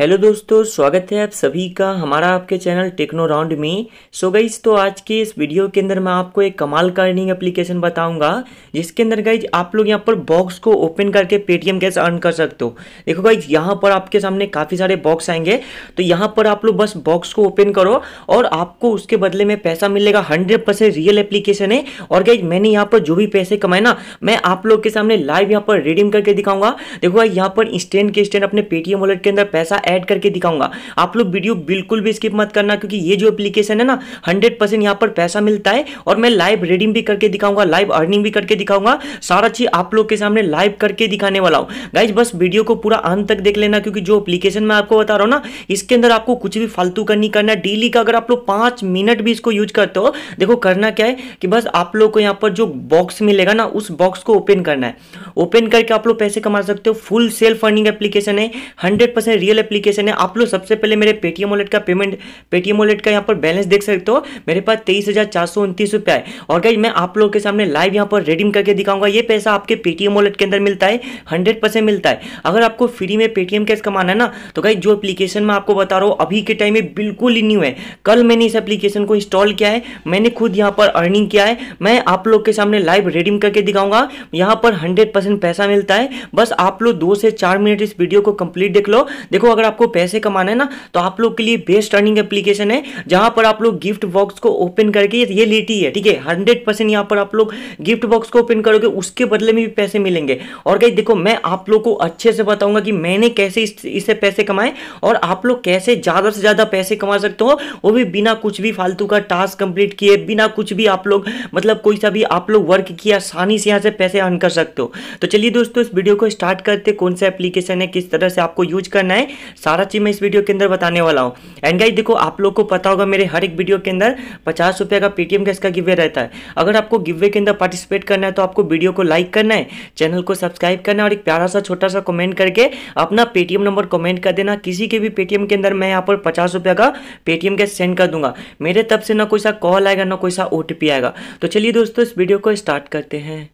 hello दोस्तों स्वागत है आप सभी का हमारा आपके चैनल टेक्नो राउंड में सो so गाइज तो आज के इस वीडियो के अंदर मैं आपको एक कमाल का अर्निंग एप्लीकेशन बताऊंगा जिसके अंदर गाइज आप लोग यहाँ पर बॉक्स को ओपन करके पेटीएम कैश अर्न कर सकते हो देखो गाइज यहाँ पर आपके सामने काफ़ी सारे बॉक्स आएंगे तो यहाँ पर आप लोग बस बॉक्स को ओपन करो और आपको उसके बदले में पैसा मिलेगा हंड्रेड रियल एप्लीकेशन है और गाइज मैंने यहाँ पर जो भी पैसे कमाए ना मैं आप लोग के सामने लाइव यहाँ पर रिडीम करके दिखाऊंगा देखो गाइज यहाँ पर इंस्टेंट के इंस्टेंट अपने पेटीएम वॉलेट के अंदर पैसा ऐड करके दिखाऊंगा आप लोग वीडियो बिल्कुल भी स्किप मत करना क्योंकि ये जो एप्लीकेशन है ना हंड्रेड परसेंट यहाँ पर पैसा मिलता है और मैं लाइव रेडिंग भी करके दिखाऊंगा लाइव अर्निंग भी करके दिखाऊंगा सारा चीज आप लोग के सामने लाइव करके दिखाने वाला हूँ गाइज बस वीडियो को पूरा अंत तक देख लेना क्योंकि जो अपलीकेशन मैं आपको बता रहा हूँ ना इसके अंदर आपको कुछ भी फालतू का नहीं करना डेली का अगर आप लोग पांच मिनट भी इसको यूज करते हो देखो करना क्या है कि बस आप लोग को यहाँ पर जो बॉक्स मिलेगा ना उस बॉक्स को ओपन करना है ओपन करके आप लोग पैसे कमा सकते हो फुल सेल्फ अर्निंग एप्लीकेशन है 100% रियल एप्लीकेशन है आप लोग सबसे पहले मेरे पेटीएम वॉलेट का पेमेंट पेटीएम वॉलेट का यहाँ पर बैलेंस देख सकते हो मेरे पास तेईस हज़ार चार सौ उनतीस रुपया है और गाइज मैं आप लोग के सामने लाइव यहाँ पर रिडीम करके दिखाऊंगा ये पैसा आपके पेटीएम वॉलेट के अंदर मिलता है हंड्रेड परसेंट मिलता है अगर आपको फ्री में पेटीएम कैश कमाना है ना तो गाइज जो एप्लीकेशन मैं आपको बता रहा हूँ अभी के टाइम में बिल्कुल ही न्यू है कल मैंने इस एप्लीकेशन को इंस्टॉल किया है मैंने खुद यहाँ पर अर्निंग किया है मैं आप लोग के सामने लाइव रिडीम करके दिखाऊंगा यहाँ पर हंड्रेड पैसा मिलता है बस आप लोग दो से चार मिनट इस वीडियो को कंप्लीट देख लो देखो अगर अगर आपको पैसे कमाना है ना तो आप लोग के लिए बेस्ट अर्निंग एप्लीकेशन है जहां पर आप लोग गिफ्ट बॉक्स को ओपन करके ये लेटी है ठीक है हंड्रेड परसेंट यहाँ पर आप लोग गिफ्ट बॉक्स को ओपन करोगे उसके बदले में भी पैसे मिलेंगे और कहीं देखो मैं आप लोग को अच्छे से बताऊंगा कि मैंने कैसे इससे पैसे कमाए और आप लोग कैसे ज़्यादा से ज़्यादा पैसे कमा सकते हो वो भी बिना कुछ भी फालतू का टास्क कंप्लीट किए बिना कुछ भी आप लोग मतलब कोई सा भी आप लोग वर्क किया आसानी से यहाँ से पैसे अर्न कर सकते हो तो चलिए दोस्तों इस वीडियो को स्टार्ट करते कौन सा एप्लीकेशन है किस तरह से आपको यूज करना है सारा चीज़ मैं इस वीडियो के अंदर बताने वाला हूँ एंड गाइज देखो आप लोग को पता होगा मेरे हर एक वीडियो के अंदर पचास रुपये का पेटीएम का इसका गिवे रहता है अगर आपको गिवे के अंदर पार्टिसिपेट करना है तो आपको वीडियो को लाइक करना है चैनल को सब्सक्राइब करना है और एक प्यारा सा छोटा सा कमेंट करके अपना पेटीएम नंबर कमेंट कर देना किसी के भी पेटीएम के अंदर मैं यहाँ पर पचास रुपये का पेटीएम कैश सेंड कर दूंगा मेरे तब से ना कोई सा कॉल आएगा ना कोई सा ओ आएगा तो चलिए दोस्तों इस वीडियो को स्टार्ट करते हैं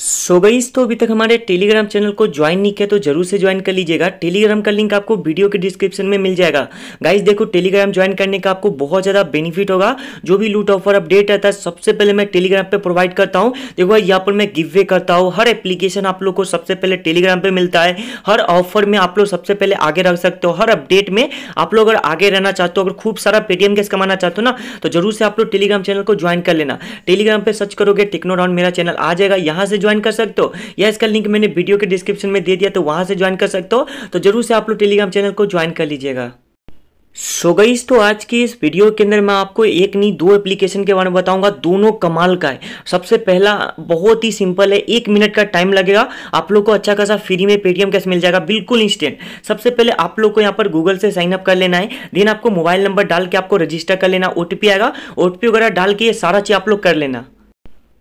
सो गई गईस तो अभी तक हमारे टेलीग्राम चैनल को ज्वाइन नहीं किया तो जरूर से ज्वाइन कर लीजिएगा टेलीग्राम का लिंक आपको वीडियो के डिस्क्रिप्शन में मिल जाएगा गाइस देखो टेलीग्राम ज्वाइन करने का आपको बहुत ज़्यादा बेनिफिट होगा जो भी लूट ऑफर अपडेट रहता है सबसे पहले मैं टेलीग्राम पे प्रोवाइड करता हूँ देखो यहाँ पर मैं गिव वे करता हूँ हर एप्लीकेशन आप लोग को सबसे पहले टेलीग्राम पर मिलता है हर ऑफर में आप लोग सबसे पहले आगे रख सकते हो हर अपडेट में आप लोग अगर आगे रहना चाहते हो अगर खूब सारा पेटीएम कैस कमाना चाहते हो ना तो जरूर से आप लोग टेलीग्राम चैनल को ज्वाइन कर लेना टेलीग्राम पर सर्च करोगे टेक्नोडाउन मेरा चैनल आ जाएगा यहाँ से ज्वाइन कर सकते हो या इसका लिंक मैंने वीडियो के डिस्क्रिप्शन में दे दिया तो वहां से ज्वाइन कर सकते हो तो जरूर से आप लोग टेलीग्राम चैनल को ज्वाइन कर लीजिएगा सो so गईस तो आज की इस वीडियो के अंदर मैं आपको एक नहीं दो एप्लीकेशन के बारे में बताऊंगा दोनों कमाल का है सबसे पहला बहुत ही सिंपल है एक मिनट का टाइम लगेगा आप लोग को अच्छा खासा फ्री में पेटीएम कैसे मिल जाएगा बिल्कुल इंस्टेंट सबसे पहले आप लोग को यहाँ पर गूगल से साइन अप कर लेना है देन आपको मोबाइल नंबर डाल के आपको रजिस्टर कर लेना ओ आएगा ओ वगैरह डाल के ये सारा चीज़ आप लोग कर लेना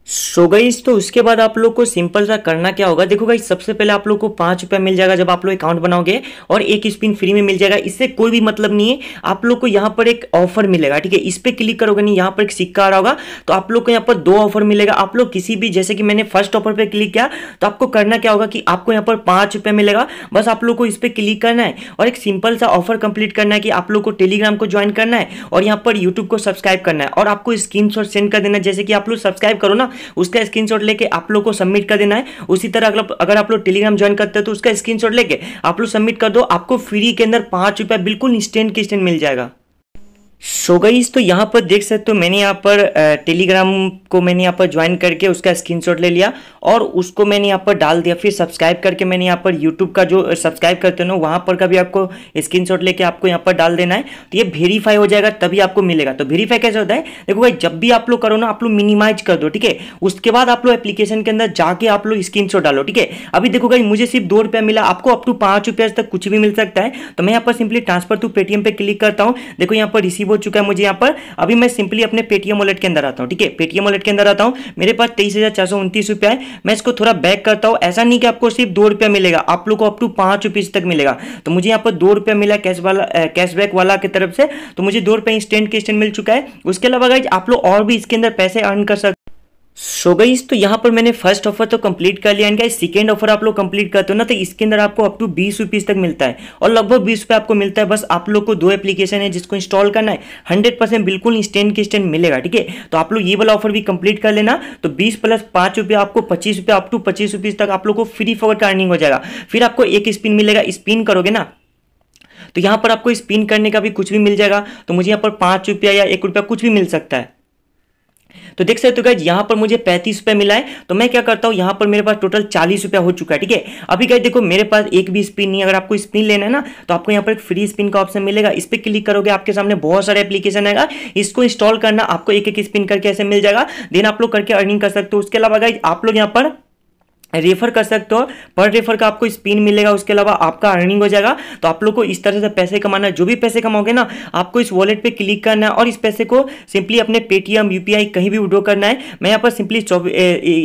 सो so गई तो उसके बाद आप लोग को सिंपल सा करना क्या होगा देखो भाई सबसे पहले आप लोग को पाँच रुपया मिल जाएगा जब आप लोग अकाउंट बनाओगे और एक स्पिन फ्री में मिल जाएगा इससे कोई भी मतलब नहीं है आप लोग को यहाँ पर एक ऑफर मिलेगा ठीक है इस पर क्लिक करोगे नहीं यहाँ पर एक सिक्का आ रहा होगा तो आप लोग को यहाँ पर दो ऑफर मिलेगा आप लोग किसी भी जैसे कि मैंने फर्स्ट ऑफर पर क्लिक किया तो आपको करना क्या होगा कि आपको यहाँ पर पाँच मिलेगा बस आप लोग को इस पर क्लिक करना है और एक सिंपल सा ऑफर कंप्लीट करना है कि आप लोग को टेलीग्राम को ज्वाइन करना है और यहाँ पर यूट्यूब को सब्सक्राइब करना है और आपको स्क्रीन सेंड कर देना जैसे कि आप लोग सब्सक्राइब करो ना उसका स्क्रीनशॉट लेके आप लोग को सबमिट कर देना है उसी तरह अगर अगर आप लोग टेलीग्राम ज्वाइन करते हो तो उसका स्क्रीनशॉट लेके आप लोग सबमिट कर दो आपको फ्री के अंदर पाँच रुपया बिल्कुल इंस्टेंट की इंस्टेंट मिल जाएगा सो so तो यहाँ पर देख सकते हो मैंने यहाँ पर टेलीग्राम को मैंने यहाँ पर ज्वाइन करके उसका स्क्रीनशॉट ले लिया और उसको मैंने यहाँ पर डाल दिया फिर सब्सक्राइब करके मैंने यहाँ पर यूट्यूब का जो सब्सक्राइब करते हो ना वहाँ पर का भी आपको स्क्रीनशॉट लेके आपको यहाँ पर डाल देना है तो ये वेरीफाई हो जाएगा तभी आपको मिलेगा तो वेरीफाई कैसे होता है देखो भाई जब भी आप लोग करो ना आप लोग मिनिमाइज कर दो ठीक है उसके बाद आप लोग एप्लीकेशन के अंदर जाके आप लोग स्क्रीन डालो ठीक है अभी देखो भाई मुझे सिर्फ दो रुपया मिला आपको अप टू पाँच रुपया तक कुछ भी मिल सकता है तो मैं यहाँ पर सिंपली ट्रांसफर टू पेटीएम पर क्लिक करता हूँ देखो यहाँ पर रिसीव रिसीव हो चुका है मुझे यहाँ पर अभी मैं सिंपली अपने पेटीएम वॉलेट के अंदर आता हूँ ठीक है पेटीएम वॉलेट के अंदर आता हूँ मेरे पास तेईस हज़ार चार सौ उनतीस रुपया है मैं इसको थोड़ा बैक करता हूँ ऐसा नहीं कि आपको सिर्फ दो रुपया मिलेगा आप लोग को अप टू पांच रुपीज़ तक मिलेगा तो मुझे यहाँ पर दो रुपया मिला कैश वाला कैशबैक वाला की तरफ से तो मुझे दो रुपया इंस्टेंट के इंस्टेंट मिल चुका है उसके अलावा आप लोग और भी इसके अंदर पैसे अर्न कर सकते सो so गई तो यहाँ पर मैंने फर्स्ट ऑफर तो कंप्लीट कर लिया एंड गाइस सेकेंड ऑफर आप लोग कंप्लीट करते हो ना तो इसके अंदर आपको अप टू बीस रुपीज़ तक मिलता है और लगभग बीस रुपये आपको मिलता है बस आप लोग को दो एप्लीकेशन है जिसको इंस्टॉल करना है हंड्रेड परसेंट बिल्कुल इंस्टेंट के स्टेंट मिलेगा ठीक है तो आप लोग ये वाला ऑफर भी कंप्लीट कर लेना तो बीस प्लस पाँच रुपये आपको पच्चीस रुपये अप टू पच्चीस रुपीज़ तक आप लोग को फ्री फॉर का अर्निंग हो जाएगा फिर आपको एक स्पिन मिलेगा स्पिन करोगे ना तो यहाँ पर आपको स्पिन करने का भी कुछ भी मिल जाएगा तो मुझे यहाँ पर पाँच रुपया या एक रुपया कुछ भी मिल सकता है तो देख सकते हो गाइज यहाँ पर मुझे पैंतीस रुपए मिला है तो मैं क्या करता हूँ यहाँ पर मेरे पास टोटल चालीस रुपया हो चुका है ठीक है अभी गाइज देखो मेरे पास एक भी स्पिन नहीं अगर आपको स्पिन लेना है ना तो आपको यहाँ पर एक फ्री स्पिन का ऑप्शन मिलेगा इस पर क्लिक करोगे आपके सामने बहुत सारे एप्लीकेशन आएगा इसको इंस्टॉल करना आपको एक एक स्पिन करके ऐसे मिल जाएगा देन आप लोग करके अर्निंग कर सकते हो उसके अलावा गाइज आप लोग यहाँ पर रेफर कर सकते हो पर रेफर का आपको स्पिन मिलेगा उसके अलावा आपका अर्निंग हो जाएगा तो आप लोग को इस तरह से पैसे कमाना है जो भी पैसे कमाओगे ना आपको इस वॉलेट पे क्लिक करना है और इस पैसे को सिंपली अपने पेटीएम यूपीआई कहीं भी विड्रो करना है मैं यहाँ पर सिंपली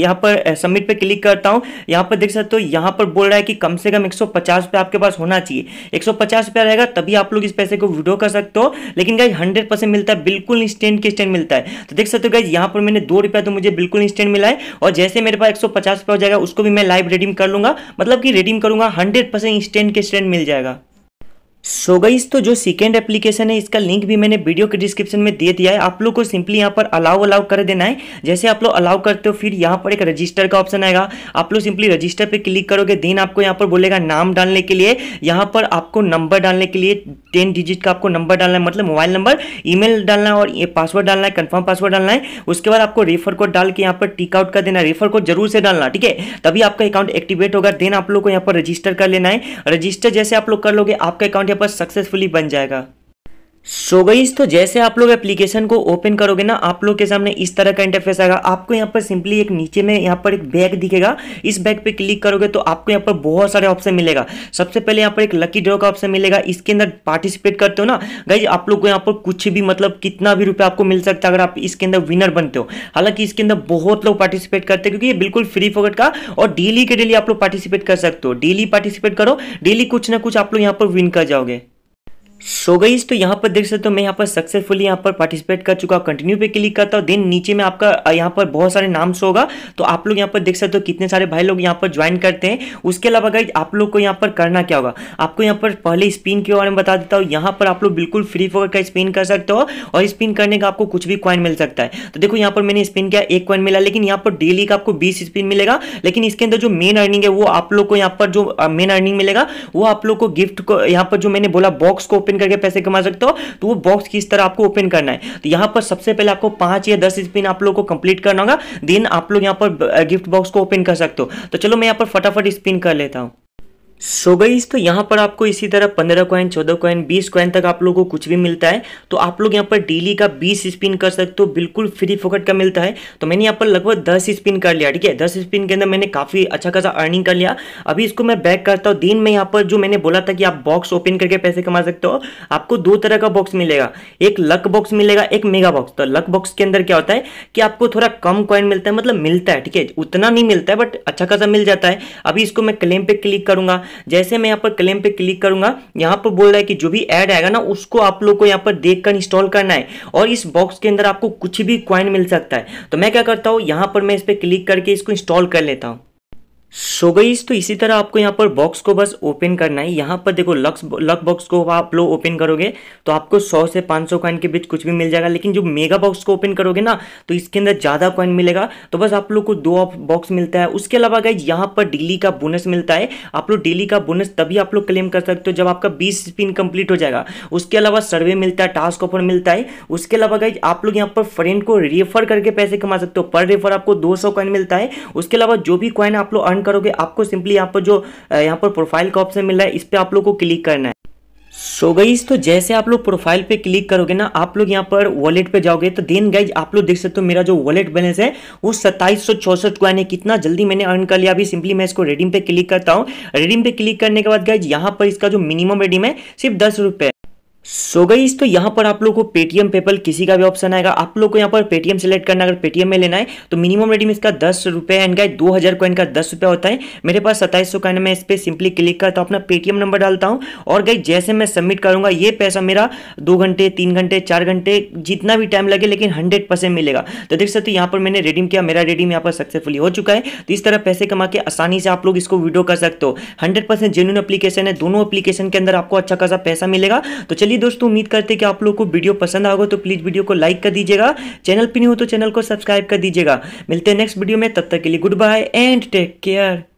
यहाँ पर सबमिट पे क्लिक करता हूँ यहाँ पर देख सकते हो यहाँ पर बोल रहा है कि कम से कम एक रुपया आपके पास होना चाहिए एक रुपया रहेगा तभी आप लोग इस पैसे को विड्रो कर सकते हो लेकिन गाइज हंड्रेड मिलता है बिल्कुल इंस्टेंट के स्टैंड मिलता है तो देख सकते हो गाइज यहाँ पर मैंने दो तो मुझे बिल्कुल इंस्टेंट मिला है और जैसे मेरे पास एक रुपया हो जाएगा उसको भी मैं लाइव रिडीम कर लूंगा मतलब कि रिडीम करूंगा हंड्रेड परसेंट इंस्टेंट के स्टेंट मिल जाएगा सो गईस तो जो सेकेंड एप्लीकेशन है इसका लिंक भी मैंने वीडियो के डिस्क्रिप्शन में दे दिया है आप लोग को सिंपली यहाँ पर अलाउ अलाउ कर देना है जैसे आप लोग अलाउ करते हो फिर यहाँ पर एक रजिस्टर का ऑप्शन आएगा आप लोग सिंपली रजिस्टर पे क्लिक करोगे देन आपको यहाँ पर बोलेगा नाम डालने के लिए यहाँ पर आपको नंबर डालने के लिए टेन डिजिट का आपको नंबर डालना है मतलब मोबाइल नंबर ईमेल डालना है और पासवर्ड डालना है कन्फर्म पासवर्ड डालना है उसके बाद आपको रेफर कोड डाल के यहाँ पर टिकआउट कर देना है रेफर कोड जरूर से डालना ठीक है तभी आपका अकाउंट एक्टिवेट होगा देन आप लोग को यहाँ पर रजिस्टर कर लेना है रजिस्टर जैसे आप लोग कर लोगे आपका अकाउंट आपके पास सक्सेसफुली बन जाएगा सो so गईस तो जैसे आप लोग एप्लीकेशन को ओपन करोगे ना आप लोग के सामने इस तरह का इंटरफेस आएगा आपको यहाँ पर सिंपली एक नीचे में यहाँ पर एक बैग दिखेगा इस बैग पे क्लिक करोगे तो आपको यहाँ पर बहुत सारे ऑप्शन मिलेगा सबसे पहले यहाँ पर एक लकी ड्रॉ का ऑप्शन मिलेगा इसके अंदर पार्टिसिपेट करते हो ना गई आप लोग को यहाँ पर कुछ भी मतलब कितना भी रुपया आपको मिल सकता है अगर आप इसके अंदर विनर बनते हो हालांकि इसके अंदर बहुत लोग पार्टिसिपेट करते हैं क्योंकि ये बिल्कुल फ्री फोकट का और डेली के डेली आप लोग पार्टिसिपेट कर सकते हो डेली पार्टिसिपेट करो डेली कुछ ना कुछ आप लोग यहाँ पर विन कर जाओगे सो गई तो यहाँ पर देख सकते हो मैं यहाँ पर सक्सेसफुली यहाँ पर पार्टिसिपेट कर चुका हूँ कंटिन्यू पे क्लिक करता हूँ देन नीचे में आपका यहाँ पर बहुत सारे नाम्स होगा तो आप लोग यहाँ पर देख सकते हो कितने सारे भाई लोग यहाँ पर ज्वाइन करते हैं उसके अलावा गाइज आप लोग को यहाँ पर करना क्या होगा आपको यहाँ पर पहले स्पिन के बारे में बता देता हूँ यहाँ पर आप लोग बिल्कुल फ्री फोर का स्पिन कर सकते हो और स्पिन करने का आपको कुछ भी क्वाइन मिल सकता है तो देखो यहाँ पर मैंने स्पिन किया एक क्वाइन मिला लेकिन यहाँ पर डेली का आपको बीस स्पिन मिलेगा लेकिन इसके अंदर जो मेन अर्निंग है वो आप लोग को यहाँ पर जो मेन अर्निंग मिलेगा वो आप लोग को गिफ्ट को यहाँ पर जो मैंने बोला बॉक्स को ओपन करके पैसे कमा सकते हो तो वो बॉक्स किस तरह आपको ओपन करना है तो यहाँ पर सबसे पहले आपको पांच या दस स्पिन आप लोग को कंप्लीट करना होगा देन आप लोग यहाँ पर गिफ्ट बॉक्स को ओपन कर सकते हो तो चलो मैं यहाँ पर फटाफट स्पिन कर लेता हूँ सो so गईस तो यहाँ पर आपको इसी तरह पंद्रह कॉइन चौदह कॉइन बीस कॉइन तक आप लोगों को कुछ भी मिलता है तो आप लोग यहाँ पर डेली का बीस स्पिन कर सकते हो बिल्कुल फ्री फोकट का मिलता है तो मैंने यहाँ पर लगभग दस स्पिन कर लिया ठीक है दस स्पिन के अंदर मैंने काफ़ी अच्छा खासा अर्निंग कर लिया अभी इसको मैं बैक करता हूँ दिन में यहाँ पर जो मैंने बोला था कि आप बॉक्स ओपन करके पैसे कमा सकते हो आपको दो तरह का बॉक्स मिलेगा एक लक बॉक्स मिलेगा एक मेगा बॉक्स तो लक बॉक्स के अंदर क्या होता है कि आपको थोड़ा कम कॉइन मिलता है मतलब मिलता है ठीक है उतना नहीं मिलता है बट अच्छा खासा मिल जाता है अभी इसको मैं क्लेम पे क्लिक करूंगा जैसे मैं यहाँ पर क्लेम पे क्लिक करूंगा यहाँ पर बोल रहा है कि जो भी ऐड आएगा ना उसको आप लोग को यहाँ पर देख कर इंस्टॉल करना है और इस बॉक्स के अंदर आपको कुछ भी क्वाइन मिल सकता है तो मैं क्या करता हूँ यहाँ पर मैं इस पर क्लिक करके इसको इंस्टॉल कर लेता हूँ सो so गई तो इसी तरह आपको यहाँ पर बॉक्स को बस ओपन करना है यहाँ पर देखो लक्स लक बॉक्स को आप लोग ओपन करोगे तो आपको 100 से 500 सौ कॉइन के बीच कुछ भी मिल जाएगा लेकिन जो मेगा बॉक्स को ओपन करोगे ना तो इसके अंदर ज़्यादा कॉइन मिलेगा तो बस आप लोग को दो बॉक्स मिलता है उसके अलावा गई यहाँ पर डेली का बोनस मिलता है आप लोग डेली का बोनस तभी आप लोग क्लेम कर सकते हो जब आपका बीस स्पिन कंप्लीट हो जाएगा उसके अलावा सर्वे मिलता है टास्क ऑफर मिलता है उसके अलावा गई आप लोग यहाँ पर फ्रेंड को रेफर करके पैसे कमा सकते हो पर रेफर आपको दो सौ मिलता है उसके अलावा जो भी कॉइन आप लोग अर्न करोगे आपको सिंपली यहाँ पर जो यहाँ पर प्रोफाइल का ऑप्शन मिल रहा है इस पर आप लोग को क्लिक करना है सो so गाइज तो जैसे आप लोग प्रोफाइल पे क्लिक करोगे ना आप लोग यहाँ पर वॉलेट पे जाओगे तो देन गाइज आप लोग देख सकते हो तो मेरा जो वॉलेट बैलेंस है वो सत्ताईस सौ चौसठ को है कितना जल्दी मैंने अर्न कर लिया अभी सिंपली मैं इसको रेडीम पे क्लिक करता हूँ रेडीम पे क्लिक करने के बाद गाइज यहाँ पर इसका जो मिनिमम रेडीम है सिर्फ दस रुपये सो so गई तो यहाँ पर आप लोग को पेटीएम पेपल किसी का भी ऑप्शन आएगा आप लोग को यहाँ पर पेटीएम सेलेक्ट करना अगर पेटीएम में लेना है तो मिनिमम रेडीम इसका दस रुपये एंड गाय दो हज़ार कॉइन का दस रुपये होता है मेरे पास सत्ताईस सौ कॉइन मैं इस पर सिंपली क्लिक करता हूँ अपना पेटीएम नंबर डालता हूँ और गई जैसे मैं सबमिट करूँगा ये पैसा मेरा दो घंटे तीन घंटे चार घंटे जितना भी टाइम लगे लेकिन हंड्रेड परसेंट मिलेगा तो देख सकते यहां यहाँ पर मैंने रेडीम किया मेरा रेडीम यहाँ पर सक्सेसफुली हो चुका है तो इस तरह पैसे कमा के आसानी से आप लोग इसको वीडियो कर सकते हो हंड्रेड परसेंट जेन्यून एप्लीकेशन है दोनों एप्लीकेशन के अंदर आपको अच्छा खासा पैसा मिलेगा तो चलिए चलिए दोस्तों उम्मीद करते कि आप लोग को वीडियो पसंद आएगा तो प्लीज़ वीडियो को लाइक कर दीजिएगा चैनल पर नहीं हो तो चैनल को सब्सक्राइब कर दीजिएगा मिलते हैं नेक्स्ट वीडियो में तब तक के लिए goodbye and take care